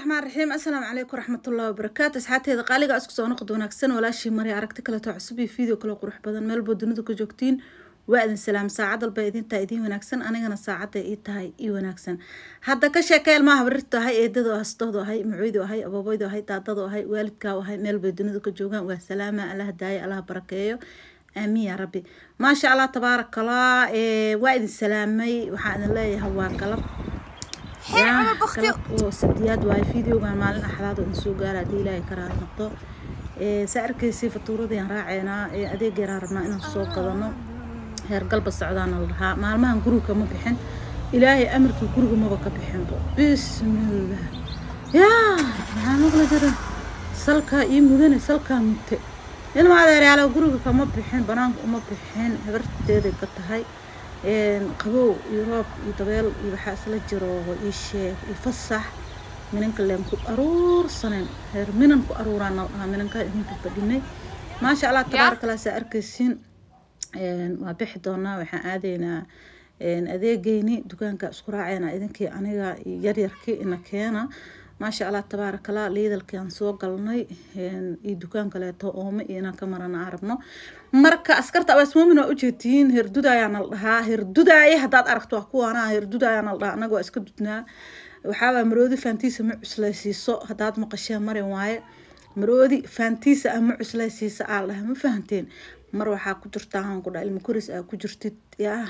الرحمن الرحيم السلام عليكم ورحمة الله وبركاته أصحابتي قالقة أسكو سو نقد وناكسن ولا شيء مري عرقتك لا تعصبي فيديو كلا قروح بدن ميل بدنو جوكتين وعد السلام ساعد البيدين تأيدين وناكسن أنا جنا ساعد إيه تهاي إيه وناكسن هذا كشيء كيل ما هبرت هاي إيدو هستهدو هاي معيدو هاي أبو أبويدو هاي تعتدو هاي والدك هاي ميل بدنو كجوكان والسلام على هداي على بركيه أمي يا ربي ما شاء الله تبارك الله إيه السلام مي وحنا الله يهواك الله oo sabtiyaad waayo videogan maalin axdaad in soo gaara ah, haddii ilaahay ka raad noqdo eh, saa arkaysay fatuuradayaan raaceynaa eh, adeegeeraan rabnaa inaan soo gadano heergalba socdaana la lahaa maalmahan guriga ma bixin ilaahay amarkii guriga maba ka bixinba bismillah yaa maxaa maqla jira salkaa ii mudane salkaa mute ilma adeeryaalo guriga kama bixin banaanka uma bixin habarteeday ka tahay qabow iyo roob iyo dabeel iyo waxaa isla jiroogo io sheeg iyo fasax minanka leen ku aruursanen heer minan ku aruuraana ahaa minankaa idinka fadhinay maasha allah tabaarakalaasaa arkaysiin waa bixi doonaa waxaan aadaynaa adeegeyni dukaanka isku raaceyna idinkii aniga yaryarkii ina keena maasha allah tabaarakallah liidalkaan soo galnay iyo dukaan kaleeto oome inaan ka marana arabno marka askarta abaasmoomin waa ujeedtihiin herdudayaana la dhahaa herdudaaye haddaad aragto waa kuwaana herdudaayaana la dhahaa annaga waa iska dudnaa waxaabaa maroodi faantiisa ma cuslaysiiso haddaad maqashee marin waaye maroodi faantiisa ama ah cuslaysiisa aa la ma fahanteen mar waxaa ku jirtaa haanku dhaa ilma koris aa ku jirtid yaah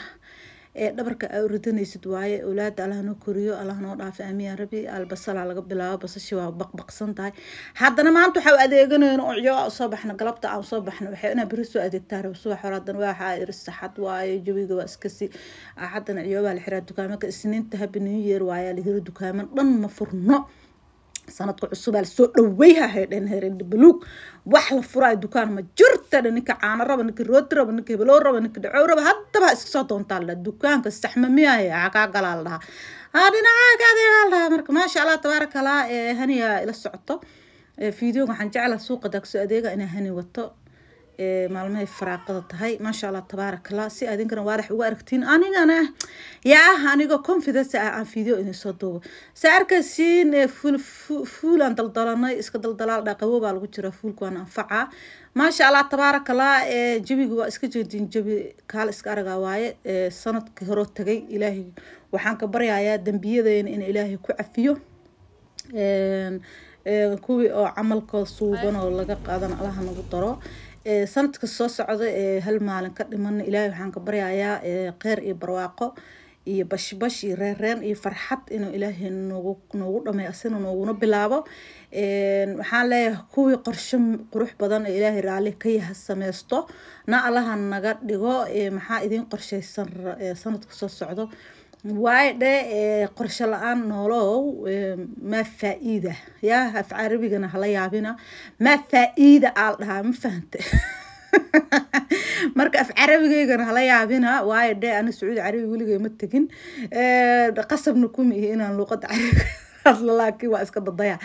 ee dhabarka aa uridanaysid waaye awlaada allahnoo koriyo allahnoo dhaafo aamiya rabi albasala laga bilaabo basashi waa baqbaqsan tahay haddana maanta waxaa adeeganayno ucyo soo baxna galabta aan soo baxna waxay inaa beri soo adeegtaan subax hore haddana waxaa irisaxad waaye jawiga waa iskasi haddana ciyoobaa la xiraa dukaamaka isniinta habi new year waayaa la hiro dukaaman dhan ma furno sanadka cusubaa lasoo dhaweyha haydhen herendhabaluug wax la furaayo dukaan ma jirta dha ninka caano raba ninka rooti raba ninka hebeloo raba ninka dhacow raba haddaba ha doontaa ladhaha dukaanka saxma miyaya cagaagala la dhahaa haa dhinacaagaadayaa la marka maasha allah tabaaraka ee haniya ila socoto fiideoga waxaan jeclaa suuqa daagso adeega inaa hani wato maalmahay faraaqada tahay maasha allah tabaarakallah si idinkana waadax uga aragtiin anigana yaa anigoo confidence ah aan video idin soo duubo sa arkaysiin fuulaan daldalanay iska daldalaal dhaqawo baa lagu jira fuulka waan anfacaa maasha allah tabaarakallah jabiga waa iska jeedin jabi kaal iska aragaa waaye sanadkii horoo tagay ilaahay waxaan ka baryayaa dembiyadeena in ilaahay ku cafiyo kuwii oo camalka suuban oo laga qaadan allaha nagu daro Eh, sanadka soo socda ee eh, hal maalin ka dhimana ilaahay waxaan ka baryayaa eh, kheyr iyo barwaaqo iyo bashbash iyo reerreen iyo farxad inuu ilaahay noogu noogu dhamay asina nooguna bilaabo waxaan leeyahay kuwii qorsho qurux badan ee ilaahay raali ka yaha sameysto na allaha naga dhigo maxaa idiin qorsheysan sanadka soo socdo waay dhe eh, qorsho la-aan noolow eh, maa faa-iida yaa af carabigana hala yaabina maa faa-iida aal dhahaa ma fahante marka af carabigeygana hala yaabina waayo dhe ani sacuudi carabi weligay ma tegin eh, qasabna kuma ihi inaan luuqadda carabiga hadlo laakiin waa iska dadaya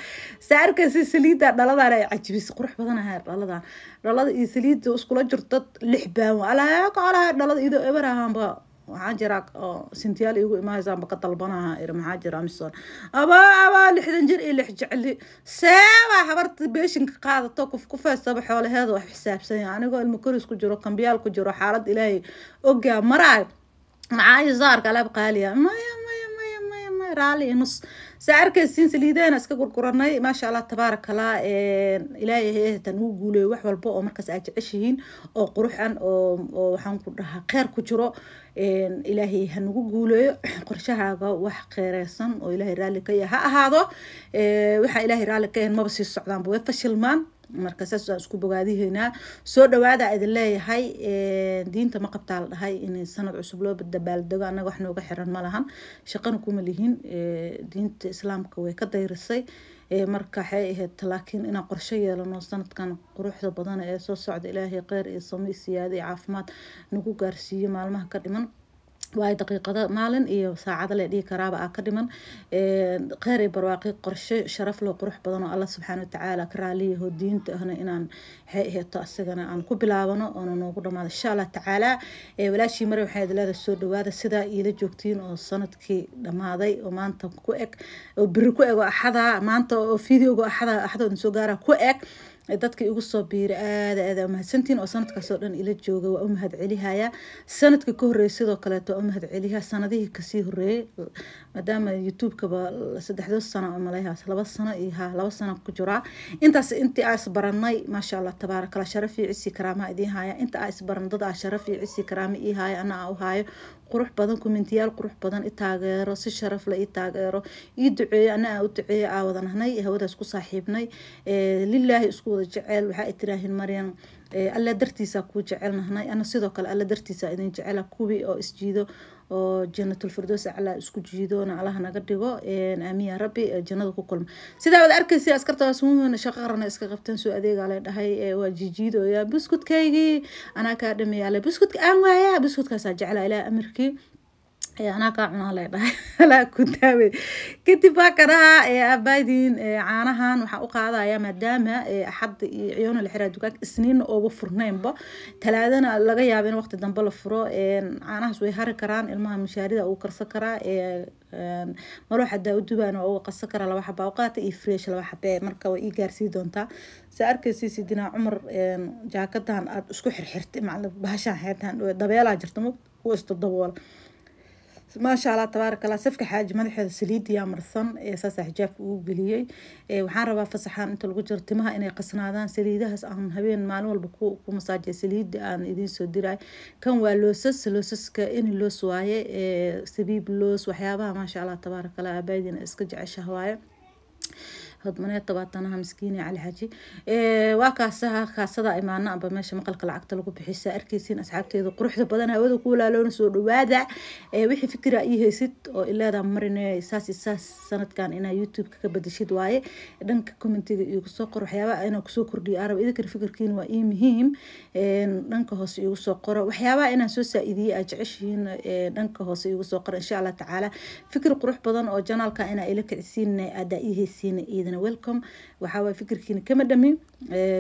saa arkaysa saliidda dhaladaan ay cajibisay qurux badan ahay dhaladan dhalada iyo saliidda iskula jirto lix baan alaa dhalaida eber ahaanba waxaa jira oo sintiyaal igu imaahaysaanba ka dalbanaha iri maxaa jira amison abaa abaa lixdan jir iyo lix jecli seebaa habarta beeshinka qaadato ku feestaba xoolaheeda wax xisaabsanya anigoo ilmo koris ku jiro kambiyaal ku jiro xaalad ilaahay ogaa maraay maxaa iyo zaarka alaab qaaliya maya maya maya maya maya raali iyo nus saa arkaysiin saliidana iska gurguranay maasha allah tabaaraka allah ilaahay heehatan nagu guuleeyo wax walba oo markaas aad jeceshihiin oo quruxan oo waxaan ku dhahaa kheyr ku jiro ilaahay ha nagu guuleeyo qorshahaaga wax kheereysan oo ilaahay raalli ka yahay ha ahaado waxaa ilaahay raalli ka yahan maba sii socdaanba way fashilmaan marka saas isku bogaadihaynaa soo dhawaada idin leeyahay diinta ma qabtaa la dhahay in sanad cusub loo dabaaldego annaga wax nooga xiran ma lahan shaqana kuma lihin diinta islaamka way ka dayrisay marka waxay ahayd laakiin inaan qorsho yeelano sanadkan quruxda badan ee soo socda ilaahay kheyr iyo sami siyaada iyo caafimaad nagu gaarsiiyo maalmaha ka dhiman waayo daqiiqado maalin iyo saacado le dhihi karaaba aa ka dhiman kheyr iyo barwaaqi qorshe sharaf loo qurux badan oo alla subxaana watacaala ka raaliyaho diinta ahna inaan waxay aheeto aan ku bilaabano oona noogu dhamaado insha allah tacaala walaashii mari waxaa idin soo dhawaada sidaa iila joogtiin oo sanadkii dhamaaday oo maanta ku eg oo biri ku eg oo axadaa maanta oo fiidiogo axada axadoo soo gaara ku eg dadka igu soo biira aada aada mahadsantiin oo sanadkaasoo dhan ila jooga waa u mahadcelihaya sanadka ka horreeyay sidoo kaleeto waa u mahadceliha sanadihii kasii horreeyey maadaama youtube-kaba saddexdood sano malayahaas laba sano iyo haa laba sano ku jiraa intaas intii aa isbarannay maasha allah tabaarakallah sharaf iyo cisi karaama idiin haya inta aa isbaran dad aa sharaf iyo cisi karaama ii haya ana aa u haayo qurux badan kumintiyaal qurux badan i taageero si sharafle i taageero ii duceeyo anaa u duceeyo aawadan ahnay hawadaas ku saaxiibnay lilaahi isku wada jeceel waxaa i tiraahin maryan Eh, alla dartiisa kuu jecelnahnay ana sidoo kale alla dartiisa idin jecela kuwii oo isjiido oo janatul janatulfirdows aclaa isku jiidoona allaha naga dhigo aamiya rabbi jannada ku kulma sidaa wad arkaysa askarta waasumuumana shaqo qarana iska qabtaan soo adeegaalay dhahay waa jiijiidoya buskudkaygii anaa kaa dhameeyaale buskudka aan waayaa buskudkaasaa jeclaa ilaa amarkii anaa kaa cunaa leedhahay alaa ku daawe kadib waa kanaha aabaaydin caanahan waxaan u qaadaya maadaama axadda iyo ciyoona lixira dugaag isniinna ooba furnaynba talaadana laga yaaba in waqti dambe la furo caanahaas way hari karaan ilmaha mishaarida uu karsan karaa maloo xadaa udubaan uga qasan karaa laba xabaa qaata iyo fresh laba xabee marka way ii gaarsii doontaa saa arkaysiisi dinaa cumar jaakadan aada isku xirxirtay macala bahashaan xeertaan dhabeelaa jirta ma kuwa istodaboola maasha allah tabaaraka allah safka xaaji madaxeeda saliidiyaa marsan ee saasaa xijaabka uu geliyey waxaan rabaa fasaxaan inta lagu jiro timaha inay qasnaadaan saliidahaas aan habeen maalin walba ku masaajiya saliida aan idiinsoo soo diraay kan waa loosas loosaska ini loos waaye sabiib loos waxyaabaha maasha allah tabaaraka allah iska jeceshah waaye hodmaneed tobaatanaha miskiini cali xaaji waa kaasaha kaasada imaano amba meesha maqalka lacagta lagu bixisa arkeysiin asxaabteeda quruxda badan hawada ku walaaloona soo dhawaada wixii fikira iyo haysid oo ileedaa marine saas saas sanadkan inaa youtube-ka ka waaye dhanka commentiga iigu qor waxyaabaha inaan kusoo kordhiyo arab idinkan fikirkiin waa ii muhiim dhanka hoose iigu soo qoro waxyaabaha inaan soo saa-idiyey aad jeceshihiin dhanka hoose iigu soo qoro insha allah tacaala fikir qurux badan oo janaalka inaa ila kicsiina aadaa ii haysiina iidana idinkeena welcome waxaaway fikirkiina kama dhamin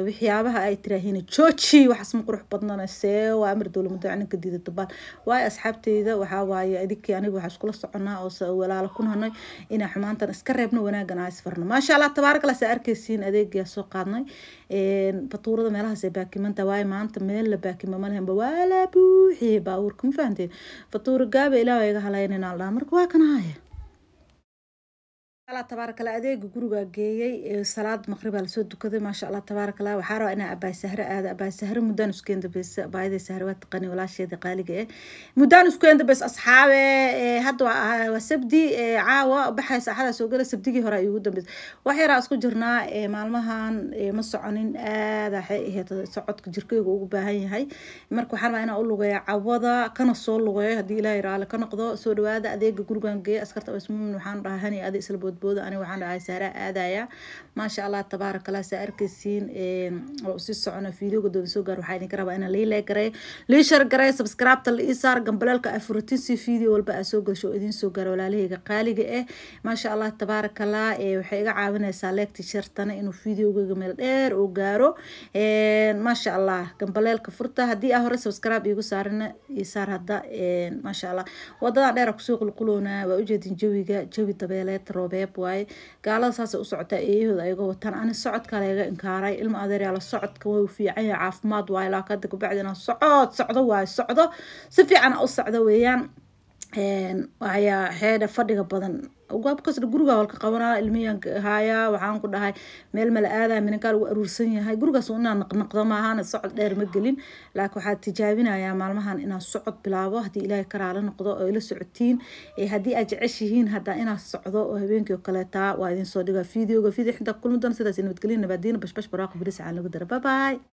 waxyaabaha ay tiraaheen jooji waxaas ma qurux badnana see waa amar dowla caninka diidata baal waayo asxaabteyda waxawaaye idinkii aniga waxaa iskula soconaa oo walaalo ku nahnay inaa xumaantan iska reebno wanaagana aa isfarno maasha allah tabaarakallah saa arkaysiin adeegiyaa soo qaadnay batuurada meelahaas baakimanta waayo maanta meel la baakima ma waa la buuxiye baabuurka ma fahanteen fatuura gaaba ilaah iga halayn inaan marka waa kana alla tabaarakallah adeega gurigaa geeyey salaad maqribaa lasoo dukaday maasha allah tabaarakallah waxaa rabaa inaa abaay sahre aada abaay muddaan isku endabeysa abaayadii sahre waa taqani walaasheeda qaaliga eh muddaan isku endabeys asxaabe hadda waa ah, sabdi caawa baxay saaxadaa soo gala sabdigii hore ay ugu dambeysa waxyaraa isku jirnaa maalmahan ma soconin aada waxay ahayd socodka jirkayga ugu baahan yahay marka waxaan rabaa inaa u lugeeya cawada kana soo lugeeyo haddii ilaahay raali ka noqdo soo dhawaada adeega gurigaan geeya askarta abasmuumin waxaan dhahaa adi isla boodbo midkood ani waxaan dhahay saara aadaya maasha allah tabaaraka allah saa arkaysiin waa usii socona fiidiyoga dooda gaar waxaa idinka rabaa inaan lii leegaray lii shargaray sabskraibta la ii saar gambaleelka afurtinsi fiideo walba aa soo gasho oo idiin soo gaaro walaalahayga qaaliga eh maasha allah tabaaraka waxay iga caawinaysaa leegti shartana inuu fiidiyogaga meel dheer oo gaaro maasha allah gambaleelka furta haddii aa hore sabskraib iigu saarina ii saar hadda maasha allah wadadan dheera kusoo qulquloonaa waa ujeedin jawiga jawi dabeeleed roobee qeyb waaye gaalada saasay u socotaa eeyahooda ayagoo wataan ani socodka laga inkaaray ilma adeeryaala socodka waa fiican yahay caafimaad waaye laakada kabacdina socod socdo waaye socdo si fiican u socdo weeyaan ayaa heeda fadhiga badan gaabkaas gurigaa halka qabanaa ilmiyan haaya waxaan ku dhahay meel mala aadaa minankaa lagu aruursan yahay gurigaas inaa naqnaqdo maahan socod dheer ma gelin laakiin waxaa tijaabinayaa maalmahan inaa socod bilaabo haddii ilaahay karaala noqdo oo ila socotiin haddii aad jeceshihiin haddaa inaa socdo oo habeenkii oo kaleetaa waa idiin soo dhigaa videoga video xintaa kulmi doona sidaas nabadgelyo nabadiina bashbash baraaqo biris aan lagu dara babaay